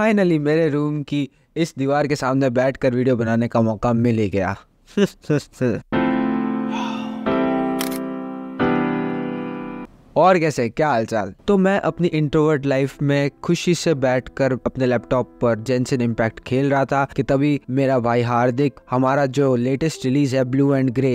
Finally मेरे room की इस दीवार के सामने बैठकर वीडियो बनाने का मौका मिल ही गया और कैसे क्या हालचाल तो मैं अपनी इंट्रोवर्ट लाइफ में खुशी से बैठकर अपने लैपटॉप पर जेंसन इम्पैक्ट खेल रहा था कि तभी मेरा भाई हार्दिक हमारा जो लेटेस्ट रिलीज है ब्लू एंड ग्रे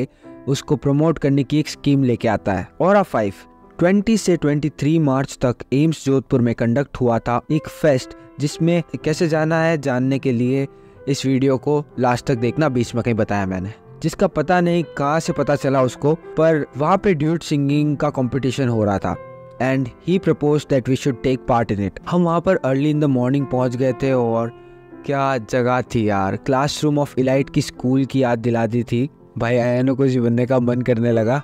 उसको प्रमोट करने की एक स्कीम लेके आता है और फाइव 20 से 23 मार्च तक एम्स जोधपुर में कंडक्ट हुआ था एक फेस्ट जिसमें कैसे जाना है जानने के लिए इस वीडियो को लास्ट तक देखना बीच में कहीं बताया मैंने जिसका पता नहीं कहाँ से पता चला उसको पर वहाँ पे ड्यूट सिंगिंग का कंपटीशन हो रहा था and he propose that we should take part in it हम वहाँ पर अर्ली इन द मॉर्निंग पहुँच गए थे और क्या जगह थी यार क्लासरूम ऑफ इलाइट की स्कूल की याद दिला दी थी भाई आयनो को बनने का मन करने लगा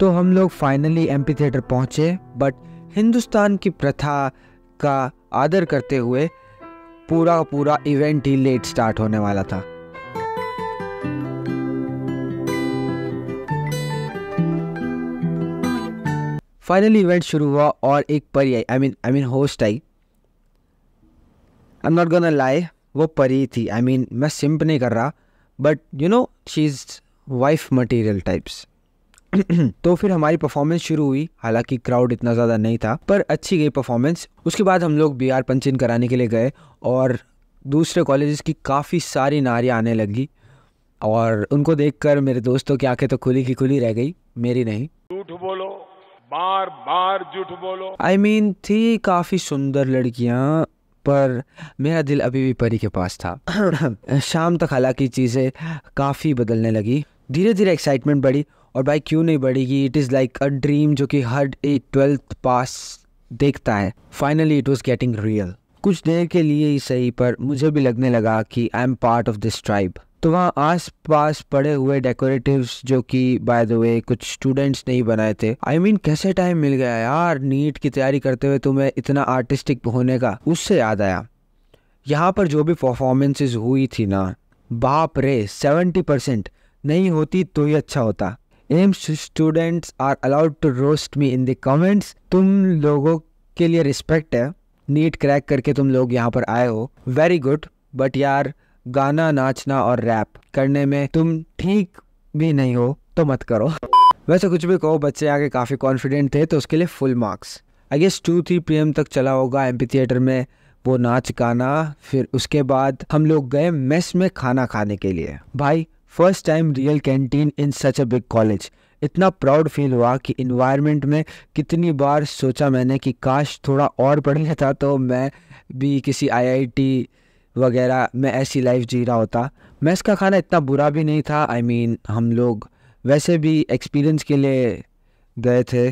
तो हम लोग फाइनली एम्पी थिएटर पहुँचे बट हिंदुस्तान की प्रथा का आदर करते हुए पूरा पूरा इवेंट ही लेट स्टार्ट होने वाला था फाइनली इवेंट शुरू हुआ और एक परी I I mean I mean host I I am not gonna lie वो परी थी आई I मीन mean, मैं सिंप नहीं कर रहा but you know she is wife material types तो फिर हमारी परफॉर्मेंस शुरू हुई हालांकि क्राउड इतना ज़्यादा नहीं था पर अच्छी गई परफॉर्मेंस उसके बाद हम लोग बी आर पंचिन कराने के लिए गए और दूसरे कॉलेज की काफ़ी सारी नारियाँ आने लगी और उनको देखकर मेरे दोस्तों की आंखें तो खुली की खुली रह गई मेरी नहीं झूठ बोलो बार बार झूठ बोलो आई I मीन mean, थी काफ़ी सुंदर लड़कियाँ पर मेरा दिल अभी भी परी के पास था शाम तक हालांकि चीज़ें काफ़ी बदलने लगी धीरे धीरे एक्साइटमेंट बढ़ी और भाई क्यों नहीं बढ़ेगी it is like a dream जो कि हर एक ट्वेल्थ पास देखता है finally it was getting real कुछ देर के लिए ही सही पर मुझे भी लगने लगा कि I am part of this tribe तो वहाँ आस पास पड़े हुए डेकोरेटिव्स जो कि बाय द वे कुछ स्टूडेंट्स ने ही बनाए थे आई I मीन mean, कैसे टाइम मिल गया यार नीट की तैयारी करते हुए तुम्हें इतना आर्टिस्टिक होने का उससे याद आया यहाँ पर जो भी परफॉर्मेंसेस हुई थी ना बाप रे सेवेंटी परसेंट नहीं होती तो ही अच्छा होता AIIMS students are allowed to roast me in the comments तुम लोगों के लिए रिस्पेक्ट है नीट क्रैक करके तुम लोग यहाँ पर आए हो वेरी गुड बट यार गाना नाचना और रैप करने में तुम ठीक भी नहीं हो तो मत करो वैसे कुछ भी कहो बच्चे आगे काफ़ी कॉन्फिडेंट थे तो उसके लिए full marks I guess two three P तक चला होगा एम थिएटर में वो नाच गाना फिर उसके बाद हम लोग गए मेस में खाना खाने के लिए भाई first time real canteen in such a big college इतना प्राउड फील हुआ कि इन्वायरमेंट में कितनी बार सोचा मैंने कि काश थोड़ा और पढ़ लेता तो मैं भी किसी आईआईटी वगैरह में ऐसी लाइफ जी रहा होता मैस का खाना इतना बुरा भी नहीं था आई I मीन mean, हम लोग वैसे भी एक्सपीरियंस के लिए गए थे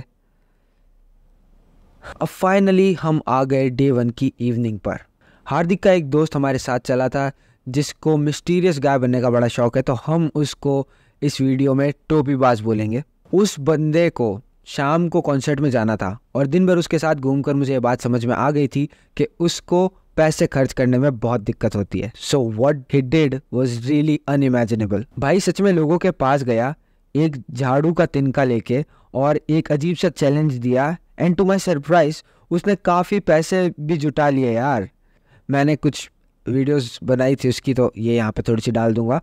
अब फाइनली हम आ गए डे वन की इवनिंग पर हार्दिक का एक दोस्त हमारे साथ चला था जिसको मिस्टीरियस गाय बनने का बड़ा शौक है तो हम उसको इस वीडियो में टोपीबाज बोलेंगे उस बंदे को शाम को कॉन्सर्ट में जाना था और दिन भर उसके साथ घूमकर मुझे ये बात समझ में आ गई थी कि उसको पैसे खर्च करने में बहुत दिक्कत होती है so what he did was really unimaginable भाई सच में लोगों के पास गया एक झाड़ू का तिनका लेके और एक अजीब सा चैलेंज दिया एंड टू माई सरप्राइज उसने काफ़ी पैसे भी जुटा लिए यार मैंने कुछ वीडियोस बनाई थी उसकी तो ये यहाँ पे थोड़ी सी डाल दूंगा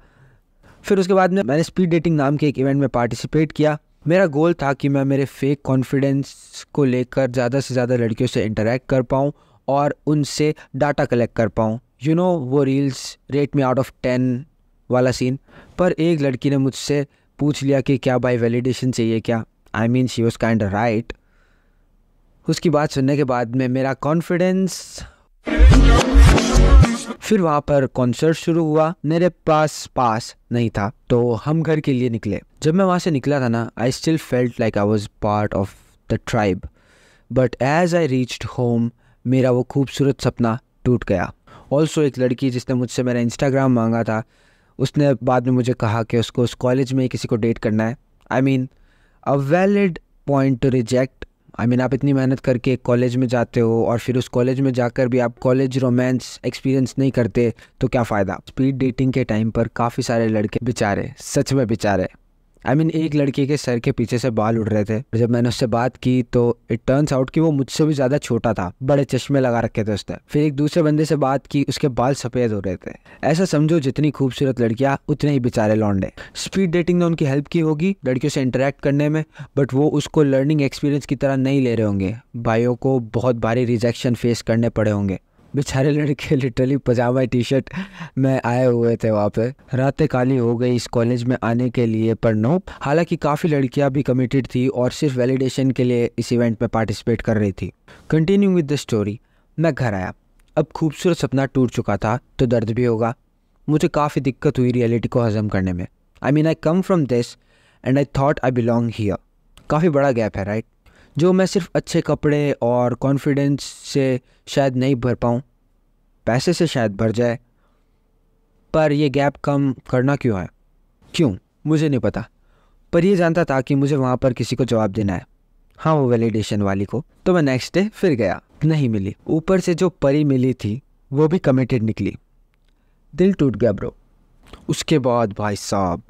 फिर उसके बाद में मैंने स्पीड डेटिंग नाम के एक इवेंट में पार्टिसिपेट किया मेरा गोल था कि मैं मेरे फेक कॉन्फिडेंस को लेकर ज़्यादा से ज़्यादा लड़कियों से इंटरेक्ट कर पाऊँ और उनसे डाटा कलेक्ट कर पाऊँ यू नो वो रील्स रेट में आउट ऑफ टेन वाला सीन पर एक लड़की ने मुझसे पूछ लिया कि क्या बाई वैलिडेशन चाहिए क्या I mean she was kind right उसकी बात सुनने के बाद में मेरा कॉन्फिडेंस फिर वहाँ पर कॉन्सर्ट शुरू हुआ मेरे पास पास नहीं था तो हम घर के लिए निकले जब मैं वहाँ से निकला था ना I still felt like I was part of the tribe but as I reached home मेरा वो खूबसूरत सपना टूट गया ऑल्सो एक लड़की जिसने मुझसे मेरा इंस्टाग्राम मांगा था उसने बाद में मुझे कहा कि उसको उस कॉलेज में किसी को डेट करना है I mean a valid point to reject I mean आप इतनी मेहनत करके एक कॉलेज में जाते हो और फिर उस कॉलेज में जाकर भी आप कॉलेज रोमांस एक्सपीरियंस नहीं करते तो क्या फ़ायदा स्पीड डेटिंग के टाइम पर काफ़ी सारे लड़के बेचारे सच में बेचारे आई I मीन mean, एक लड़के के सर के पीछे से बाल उड़ रहे थे जब मैंने उससे बात की तो इट टर्न्स आउट कि वो मुझसे भी ज्यादा छोटा था बड़े चश्मे लगा रखे थे उसने फिर एक दूसरे बंदे से बात की उसके बाल सफेद हो रहे थे ऐसा समझो जितनी खूबसूरत लड़कियां उतने ही बेचारे लौंडे स्पीड डेटिंग ने उनकी हेल्प की होगी लड़कियों से इंटरेक्ट करने में बट वो उसको लर्निंग एक्सपीरियंस की तरह नहीं ले रहे होंगे भाइयों को बहुत भारी रिजेक्शन फेस करने पड़े होंगे बेचारे लड़के लिटरली पजामा टी शर्ट में आए हुए थे वहाँ पे रातें काली हो गई इस कॉलेज में आने के लिए पर नो हालांकि काफ़ी लड़कियाँ भी कमिटेड थी और सिर्फ वैलिडेशन के लिए इस इवेंट में पार्टिसिपेट कर रही थी कंटिन्यू विद द स्टोरी मैं घर आया अब खूबसूरत सपना टूट चुका था तो दर्द भी होगा मुझे काफ़ी दिक्कत हुई रियलिटी को हजम करने में I mean I come from this end I thought I belong here काफ़ी बड़ा गैप है राइट जो मैं सिर्फ अच्छे कपड़े और कॉन्फिडेंस से शायद नहीं भर पाऊँ पैसे से शायद भर जाए पर यह गैप कम करना क्यों है क्यों मुझे नहीं पता पर यह जानता था कि मुझे वहाँ पर किसी को जवाब देना है हाँ वो वैलिडेशन वाली को तो मैं नेक्स्ट डे फिर गया नहीं मिली ऊपर से जो परी मिली थी वो भी कमिटेड निकली दिल टूट गया ब्रो उसके बाद भाई साहब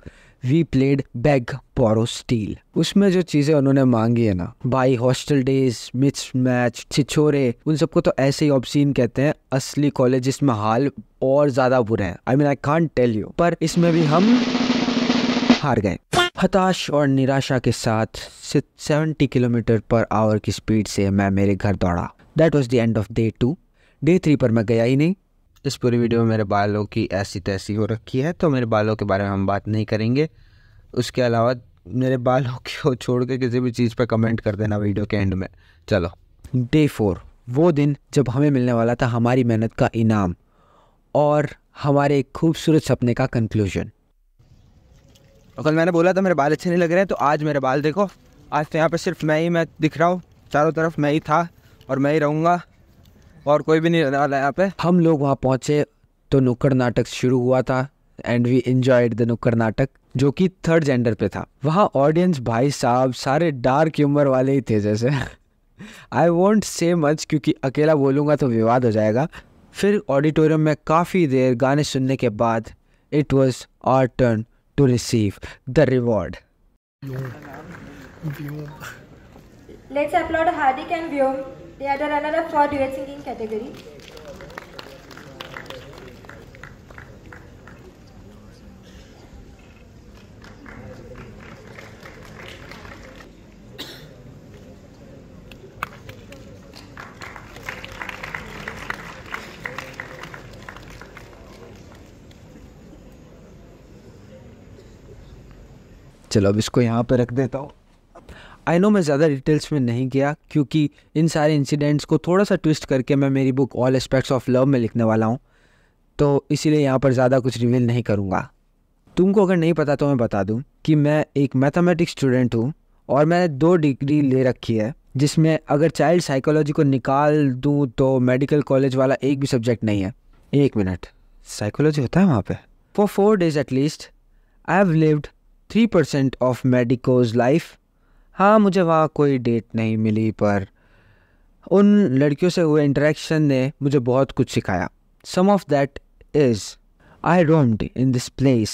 we played bag borrow steal उसमें जो चीज़ें उन्होंने मांगी है ना bye hostel days mix match Chhichhore उन सबको तो ऐसे ही ऑब्सीन कहते हैं असली कॉलेज में हाल और ज़्यादा बुरे हैं I mean I can't tell you पर इसमें भी हम हार गए हताश और निराशा के साथ सेवेंटी किलोमीटर पर आवर की स्पीड से मैं मेरे घर दौड़ा that was the end of day two day three पर मैं गया ही नहीं इस पूरी वीडियो में मेरे बालों की ऐसी तैसी हो रखी है तो मेरे बालों के बारे में हम बात नहीं करेंगे उसके अलावा मेरे बालों को छोड़ के किसी भी चीज़ पर कमेंट कर देना वीडियो के एंड में चलो डे फोर वो दिन जब हमें मिलने वाला था हमारी मेहनत का इनाम और हमारे खूबसूरत सपने का कंक्लूजन और कल मैंने बोला था मेरे बाल अच्छे नहीं लग रहे हैं तो आज मेरे बाल देखो आज तो यहाँ पर सिर्फ मैं ही मैं दिख रहा हूँ चारों तरफ मैं ही था और मैं ही रहूँगा और कोई भी नहीं वाला यहाँ पे हम लोग वहाँ पहुँचे तो नुक्कड़ नाटक शुरू हुआ था एंड वी एंजॉयड द नुक्कड़ नाटक जो कि थर्ड जेंडर पे था वहाँ ऑडियंस भाई साहब सारे डार्क उम्र वाले ही थे जैसे आई वॉन्ट से मच क्योंकि अकेला बोलूँगा तो विवाद हो जाएगा फिर ऑडिटोरियम में काफ़ी देर गाने सुनने के बाद it was our turn to receive the reward Let's applaud Hardik and Vyom. They are the runner-up for duet singing category. चलो अब इसको यहाँ पे रख देता हूँ आई नो मैं ज़्यादा डिटेल्स में नहीं गया क्योंकि इन सारे इंसिडेंट्स को थोड़ा सा ट्विस्ट करके मैं मेरी book all aspects of love में लिखने वाला हूँ तो इसीलिए यहाँ पर ज़्यादा कुछ रिवील नहीं करूँगा तुमको अगर नहीं पता तो मैं बता दूँ कि मैं एक मैथमेटिक्स स्टूडेंट हूँ और मैंने दो डिग्री ले रखी है जिसमें अगर चाइल्ड साइकोलॉजी को निकाल दूँ तो मेडिकल कॉलेज वाला एक भी सब्जेक्ट नहीं है एक मिनट साइकोलॉजी होता है वहाँ पे for four days at least I have lived three percent of medicos life हाँ मुझे वहाँ कोई डेट नहीं मिली पर उन लड़कियों से हुए इंटरेक्शन ने मुझे बहुत कुछ सिखाया some of that is I roamed in this place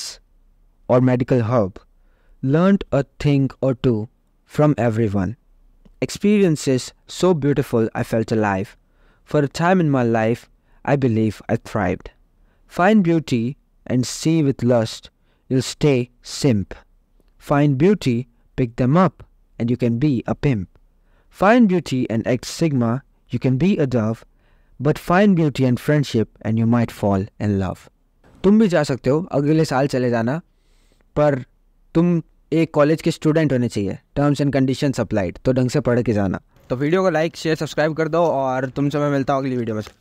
और medical hub learned a thing or two from everyone. Experiences so beautiful I felt alive. For a time in my life, I believe I thrived. Find beauty and see with lust, you'll stay simp. Find beauty, pick them up, and you can be a pimp. Find beauty and X sigma, you can be a dove, but find beauty and friendship and you might fall in love. तुम भी जा सकते हो अगले साल चले जाना पर तुम एक कॉलेज के स्टूडेंट होने चाहिए टर्म्स एंड कंडीशन अप्लाइड तो ढंग से पढ़ के जाना तो वीडियो को लाइक शेयर सब्सक्राइब कर दो और तुमसे मैं मिलता हूँ अगली वीडियो में